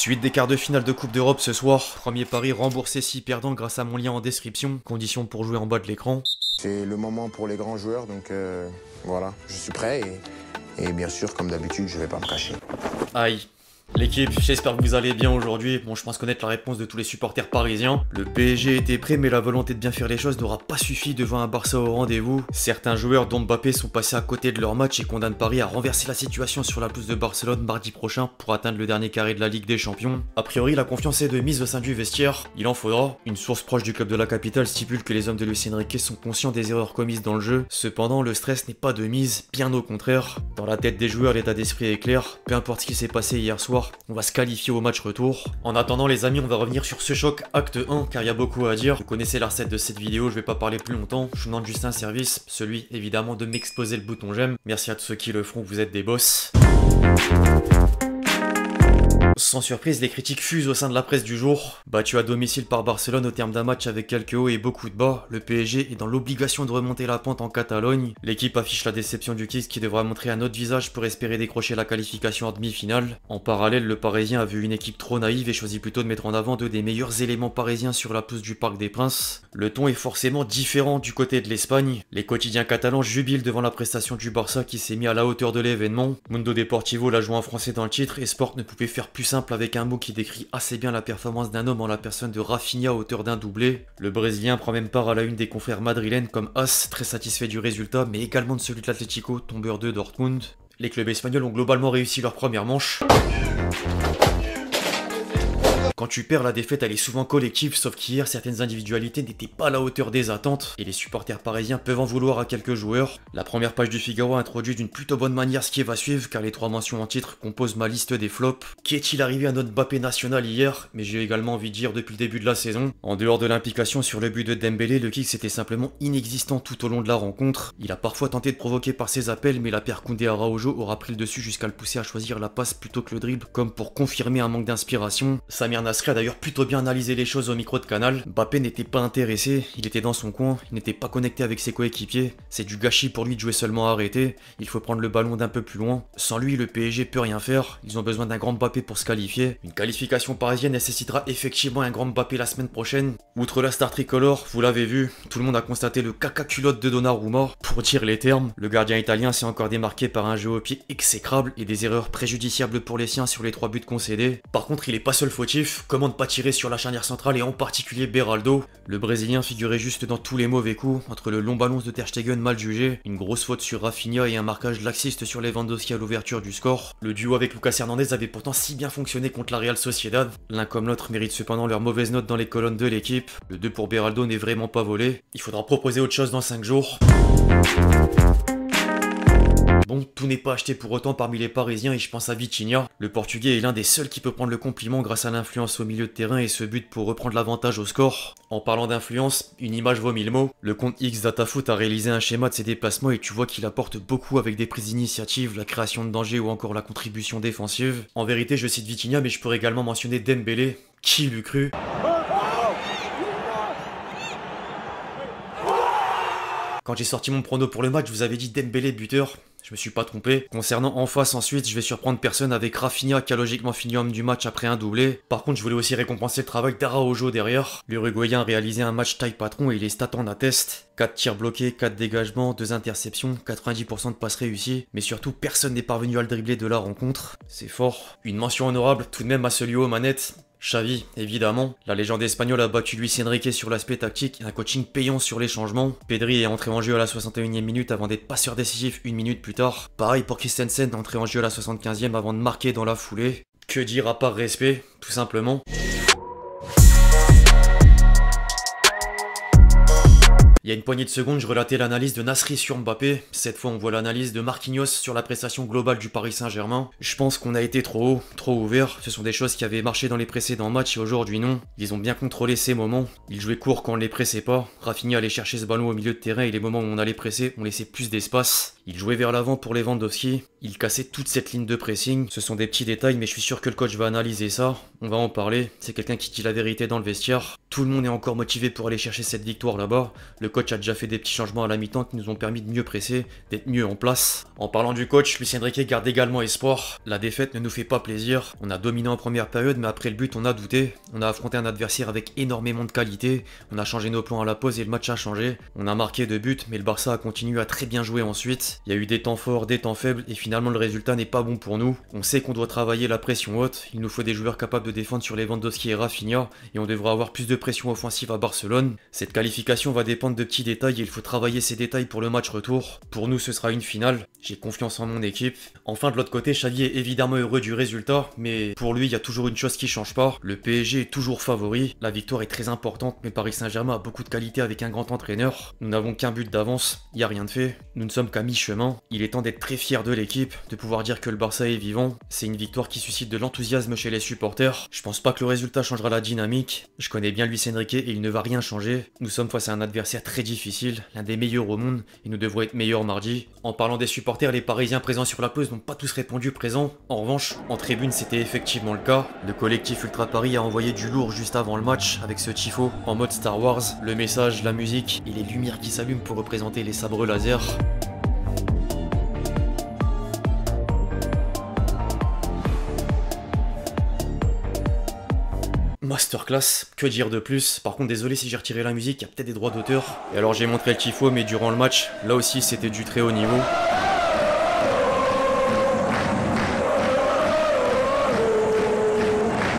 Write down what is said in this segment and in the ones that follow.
Suite des quarts de finale de Coupe d'Europe ce soir. Premier pari remboursé si perdant grâce à mon lien en description. condition pour jouer en bas de l'écran. C'est le moment pour les grands joueurs, donc euh, voilà, je suis prêt et, bien sûr, comme d'habitude, je vais pas me cacher. Aïe. L'équipe, j'espère que vous allez bien aujourd'hui. Bon, je pense connaître la réponse de tous les supporters parisiens. Le PSG était prêt, mais la volonté de bien faire les choses n'aura pas suffi devant un Barça au rendez-vous. Certains joueurs, dont Mbappé, sont passés à côté de leur match et condamnent Paris à renverser la situation sur la pelouse de Barcelone mardi prochain pour atteindre le dernier carré de la Ligue des Champions. A priori, la confiance est de mise au sein du vestiaire. Il en faudra. Une source proche du club de la capitale stipule que les hommes de Lucien Riquet sont conscients des erreurs commises dans le jeu. Cependant, le stress n'est pas de mise, bien au contraire. Dans la tête des joueurs, l'état d'esprit est clair. Peu importe ce qui s'est passé hier soir, on va se qualifier au match retour. En attendant les amis, on va revenir sur ce choc acte 1 car il y a beaucoup à dire. Vous connaissez la recette de cette vidéo, je vais pas parler plus longtemps. Je vous demande juste un service, celui évidemment de m'exposer le bouton j'aime. Merci à tous ceux qui le feront, vous êtes des boss. Sans surprise, les critiques fusent au sein de la presse du jour. Battu à domicile par Barcelone au terme d'un match avec quelques hauts et beaucoup de bas, le PSG est dans l'obligation de remonter la pente en Catalogne. L'équipe affiche la déception du Kiss qui devra montrer un autre visage pour espérer décrocher la qualification en demi-finale. En parallèle, le Parisien a vu une équipe trop naïve et choisit plutôt de mettre en avant deux des meilleurs éléments parisiens sur la pousse du Parc des Princes. Le ton est forcément différent du côté de l'Espagne. Les quotidiens catalans jubilent devant la prestation du Barça qui s'est mis à la hauteur de l'événement. Mundo Deportivo l'a joué en français dans le titre et Sport ne pouvait faire plus simple avec un mot qui décrit assez bien la performance d'un homme en la personne de Rafinha, auteur d'un doublé. Le Brésilien prend même part à la une des confrères madrilènes comme As, très satisfait du résultat, mais également de celui de l'Atlético, tombeur de Dortmund. Les clubs espagnols ont globalement réussi leur première manche. Quand tu perds, la défaite elle est souvent collective, sauf qu'hier certaines individualités n'étaient pas à la hauteur des attentes, et les supporters parisiens peuvent en vouloir à quelques joueurs. La première page du Figaro introduit d'une plutôt bonne manière ce qui va suivre, car les trois mentions en titre composent ma liste des flops. Qu'est-il arrivé à notre Bappé national hier Mais j'ai également envie de dire depuis le début de la saison. En dehors de l'implication sur le but de Dembélé, le kick c'était simplement inexistant tout au long de la rencontre. Il a parfois tenté de provoquer par ses appels, mais la paire Koundé Araujo aura pris le dessus jusqu'à le pousser à choisir la passe plutôt que le dribble, comme pour confirmer un manque d'inspiration. Nasri a d'ailleurs plutôt bien analysé les choses au micro de Canal. Mbappé n'était pas intéressé, il était dans son coin, il n'était pas connecté avec ses coéquipiers. C'est du gâchis pour lui de jouer seulement arrêté. Il faut prendre le ballon d'un peu plus loin. Sans lui, le PSG peut rien faire. Ils ont besoin d'un grand Mbappé pour se qualifier. Une qualification parisienne nécessitera effectivement un grand Mbappé la semaine prochaine. Outre la star tricolore, vous l'avez vu, tout le monde a constaté le caca culotte de Donnarumma. Pour dire les termes, le gardien italien s'est encore démarqué par un jeu au pied exécrable et des erreurs préjudiciables pour les siens sur les trois buts concédés. Par contre, il n'est pas seul fautif. Commande pas tirer sur la charnière centrale et en particulier Beraldo Le Brésilien figurait juste dans tous les mauvais coups, entre le long balance de Ter Stegen mal jugé, une grosse faute sur Rafinha et un marquage laxiste sur Lewandowski à l'ouverture du score. Le duo avec Lucas Hernandez avait pourtant si bien fonctionné contre la Real Sociedad. L'un comme l'autre mérite cependant leur mauvaise note dans les colonnes de l'équipe. Le 2 pour Beraldo n'est vraiment pas volé. Il faudra proposer autre chose dans 5 jours bon, tout n'est pas acheté pour autant parmi les Parisiens et je pense à Vitinha. Le Portugais est l'un des seuls qui peut prendre le compliment grâce à l'influence au milieu de terrain et ce but pour reprendre l'avantage au score. En parlant d'influence, une image vaut mille mots. Le compte X DataFoot a réalisé un schéma de ses déplacements et tu vois qu'il apporte beaucoup avec des prises d'initiative, la création de danger ou encore la contribution défensive. En vérité, je cite Vitinha mais je pourrais également mentionner Dembélé. Qui l'eût cru Quand j'ai sorti mon prono pour le match, je vous avais dit Dembélé buteur. Je me suis pas trompé. Concernant en face ensuite, je vais surprendre personne avec Rafinha qui a logiquement fini homme du match après un doublé. Par contre, je voulais aussi récompenser le travail d'Araojo derrière. L'Uruguayen a réalisé un match taille patron et les stats en attestent. 4 tirs bloqués, 4 dégagements, 2 interceptions, 90% de passes réussies, mais surtout personne n'est parvenu à le dribbler de la rencontre. C'est fort. Une mention honorable tout de même à celui Manette. manette. Xavi, évidemment. La légende espagnole a battu Luis Enrique sur l'aspect tactique, et un coaching payant sur les changements. Pedri est entré en jeu à la 61e minute avant d'être passeur décisif une minute plus tard. Pareil pour Christensen, entré en jeu à la 75e avant de marquer dans la foulée. Que dire à part respect, tout simplement. Il y a une poignée de secondes, je relatais l'analyse de Nasri sur Mbappé. Cette fois, on voit l'analyse de Marquinhos sur la prestation globale du Paris Saint-Germain. Je pense qu'on a été trop haut, trop ouvert. Ce sont des choses qui avaient marché dans les précédents matchs et aujourd'hui non. Ils ont bien contrôlé ces moments. Ils jouaient court quand on les pressait pas. Rafinha allait chercher ce ballon au milieu de terrain et les moments où on allait presser, on laissait plus d'espace. Il jouait vers l'avant pour les ventes Il cassait toute cette ligne de pressing. Ce sont des petits détails, mais je suis sûr que le coach va analyser ça. On va en parler. C'est quelqu'un qui dit la vérité dans le vestiaire. Tout le monde est encore motivé pour aller chercher cette victoire là-bas. Le coach a déjà fait des petits changements à la mi-temps qui nous ont permis de mieux presser, d'être mieux en place. En parlant du coach, Lucien Riquet garde également espoir. La défaite ne nous fait pas plaisir. On a dominé en première période, mais après le but, on a douté. On a affronté un adversaire avec énormément de qualité. On a changé nos plans à la pause et le match a changé. On a marqué deux buts, mais le Barça a continué à très bien jouer ensuite. Il y a eu des temps forts, des temps faibles, et finalement le résultat n'est pas bon pour nous. On sait qu'on doit travailler la pression haute, il nous faut des joueurs capables de défendre sur les Lewandowski et Rafinha, et on devra avoir plus de pression offensive à Barcelone. Cette qualification va dépendre de petits détails, et il faut travailler ces détails pour le match retour. Pour nous ce sera une finale, j'ai confiance en mon équipe. Enfin de l'autre côté, Xavier est évidemment heureux du résultat, mais pour lui il y a toujours une chose qui change pas, le PSG est toujours favori, la victoire est très importante, mais Paris Saint-Germain a beaucoup de qualité avec un grand entraîneur. Nous n'avons qu'un but d'avance, il n'y a rien de fait, nous ne sommes qu'à mi il est temps d'être très fier de l'équipe, de pouvoir dire que le Barça est vivant. C'est une victoire qui suscite de l'enthousiasme chez les supporters. Je pense pas que le résultat changera la dynamique. Je connais bien Luis Enrique et il ne va rien changer. Nous sommes face à un adversaire très difficile, l'un des meilleurs au monde, et nous devons être meilleurs mardi. En parlant des supporters, les Parisiens présents sur la pause n'ont pas tous répondu présents. En revanche, en tribune, c'était effectivement le cas. Le collectif Ultra Paris a envoyé du lourd juste avant le match avec ce tifo en mode Star Wars. Le message, la musique et les lumières qui s'allument pour représenter les sabres laser. masterclass, que dire de plus Par contre désolé si j'ai retiré la musique, il y a peut-être des droits d'auteur. Et alors j'ai montré le Tifo mais durant le match, là aussi c'était du très haut niveau.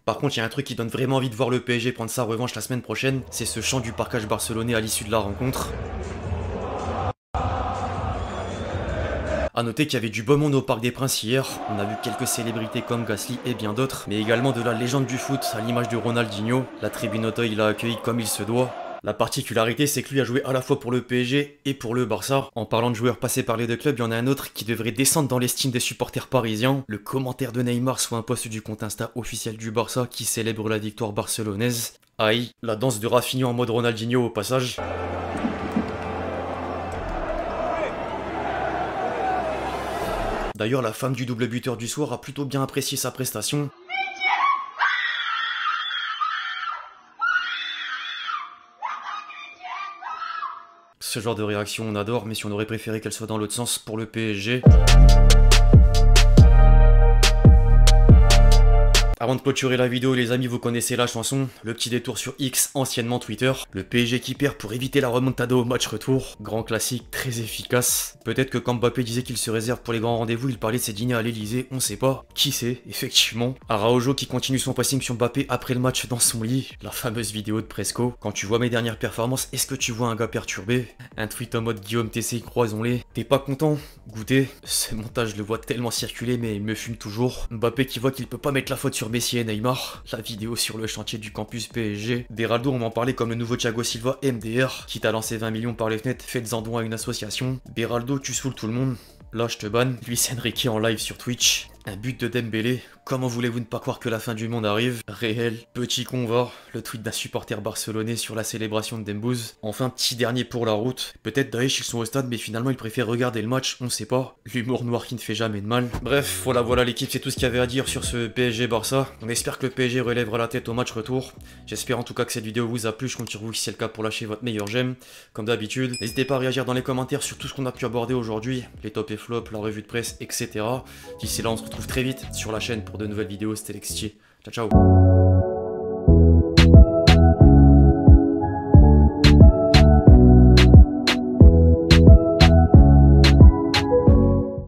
Par contre, il y a un truc qui donne vraiment envie de voir le PSG prendre sa revanche la semaine prochaine, c'est ce chant du parcage barcelonais à l'issue de la rencontre. A noter qu'il y avait du beau monde au Parc des Princes hier, on a vu quelques célébrités comme Gasly et bien d'autres, mais également de la légende du foot à l'image de Ronaldinho, la tribune il l'a accueilli comme il se doit, la particularité, c'est que lui a joué à la fois pour le PSG et pour le Barça. En parlant de joueurs passés par les deux clubs, il y en a un autre qui devrait descendre dans l'estime des supporters parisiens. Le commentaire de Neymar soit un poste du compte Insta officiel du Barça qui célèbre la victoire barcelonaise. Aïe, la danse de Rafinha en mode Ronaldinho au passage. D'ailleurs, la femme du double buteur du soir a plutôt bien apprécié sa prestation. Ce genre de réaction on adore, mais si on aurait préféré qu'elle soit dans l'autre sens pour le PSG. Avant de clôturer la vidéo, les amis, vous connaissez la chanson, le petit détour sur X, anciennement Twitter. Le PSG qui perd pour éviter la remontada au match retour. Grand classique, très efficace. Peut-être que quand Mbappé disait qu'il se réserve pour les grands rendez-vous, il parlait de ses dîners à l'Elysée, on sait pas. Qui sait, effectivement. Araujo qui continue son passing sur Mbappé après le match dans son lit. La fameuse vidéo de Presco. Quand tu vois mes dernières performances, est-ce que tu vois un gars perturbé Un tweet en mode Guillaume TC, croisons-les. T'es pas content Goûtez. Ce montage, je le vois tellement circuler, mais il me fume toujours. Mbappé qui voit qu'il peut pas mettre la faute sur Messi et Neymar, la vidéo sur le chantier du campus PSG, Beraldo, on m'en parlait comme le nouveau Thiago Silva MDR, qui t'a lancé 20 millions par les fenêtres, faites-en don à une association, Beraldo, tu saoules tout le monde, là je te banne, Luis Enrique en live sur Twitch, un but de Dembélé Comment voulez-vous ne pas croire que la fin du monde arrive Réel, petit convoi. le tweet d'un supporter barcelonais sur la célébration de Dembouz. Enfin, petit dernier pour la route. Peut-être Daesh, ils sont au stade, mais finalement, ils préfèrent regarder le match, on sait pas. L'humour noir qui ne fait jamais de mal. Bref, voilà, voilà l'équipe, c'est tout ce qu'il y avait à dire sur ce PSG-Barça. On espère que le PSG relèvera la tête au match retour. J'espère en tout cas que cette vidéo vous a plu, je compte sur vous si c'est le cas pour lâcher votre meilleur j'aime. Comme d'habitude, n'hésitez pas à réagir dans les commentaires sur tout ce qu'on a pu aborder aujourd'hui, les top et flops, la revue de presse, etc. D'ici là, on se retrouve très vite sur la chaîne pour de nouvelles vidéos. C'était Lexier. Ciao, ciao.